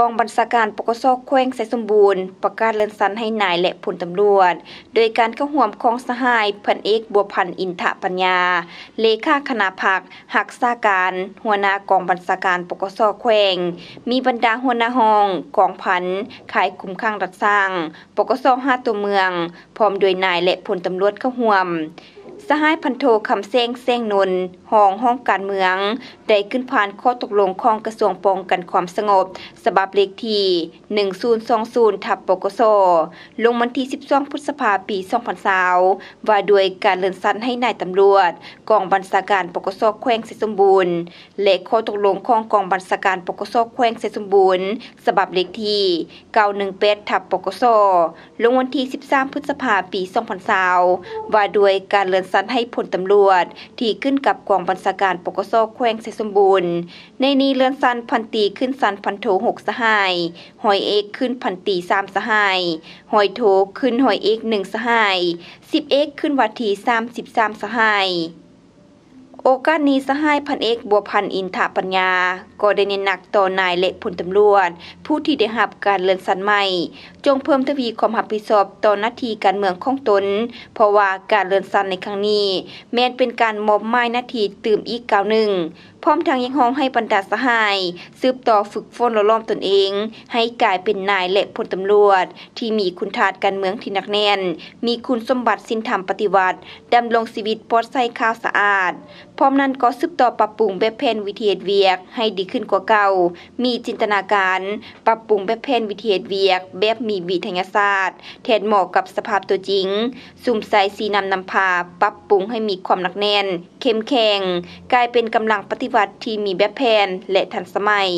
กองบัญชาการปกซกแขวงไสสมบูรณ์ ประกาศเลื่อนสันให้นายและพลตำรวจ โดยการเข้าห่วมของสหายพันเอกบัวพันอินทะปัญญา เลขาคณะพักหักซาการ หัวหน้ากองบัญชาการปกซกแขวงมีบรรดาหัวหน้าห้องกองพันขายคุมข้างรัดสร้างปกกซห้าตัวเมือง พร้อมโดยนายและพลตำรวจเข้าห่วมสหายพันโทคำเซงเซงนนห้องห้องการเมือง ได้ขึ้นผ่านข้อตกลงของกระทรวงป้องกันความสงบสบับเลขที่1020ทับปกโซลงวันที่12พฤษภาปี 2020ว่าด้วยการเลื่อนสั้นให้นายตำรวจกองบัญชาการปกโซแขวงเสสมบูรณ์ และข้อตกลงของกองบัญชาการปกโซแขวงเสสมบูรณ์สบับเลขที่918ทับปกโซลงวันที่ 13 พฤษภาปี 2020ว่าด้วยการเลื่อนสั้นั่งให้ผลตำรวจที่ขึ้นกับกองบัญชาการปกโซแขวงเสสมบูรณ์ ในนี้เลื่อนสั้นพันตีขึ้นสั้นพันโทหกสหาย หอยเอกขึ้นพันตีสามสหาย หอยโท ขึ้นหอยเอกหนึ่งสหายสิบเอกขึ้นวัดทีสามสิบสามสหายโอกาสนี้สหายพันเอกบัวพันอินทปัญญา ก็ได้เน้นหนักต่อนายและพลตำรวจ ผู้ที่ได้หับการเลื่อนสันใหม่ จงเพิ่มทวีความหับผิดชอบต่อหน้าที่การเมืองของตน เพราะว่าการเลื่อนสันในครั้งนี้แม้นเป็นการมอบไม้หน้าที่ตื่มอีกก้าวหนึ่งพร้อมทางยังห้องให้บรรดาสหายซืบต่อฝึกฝนล้อมตนเอง ให้กลายเป็นนายและพลตำรวจ ที่มีคุณธาตุการเมืองที่นักแน่น มีคุณสมบัติสินธรรมปฏิวัติดำรงชีวิตปลอดใสข้าวสะอาดพร้อมนั้นก็ซึบต่อปรับปรุงแบบแผนวิเทาเวียกให้ดีขึ้นกว่าเก่า มีจินตนาการ ปรับปรุงแบบแผนวิเทาเวียก แบบมีวิทยาศาสตร์ แทนเหมาะกับสภาพตัวจริงสุ่มใส่ซีนำนำพาปรับปรุงให้มีความหนักแน่น เข้มแข็ง กลายเป็นกำลังปฏิวัติที่มีแบบแผนและทันสมัย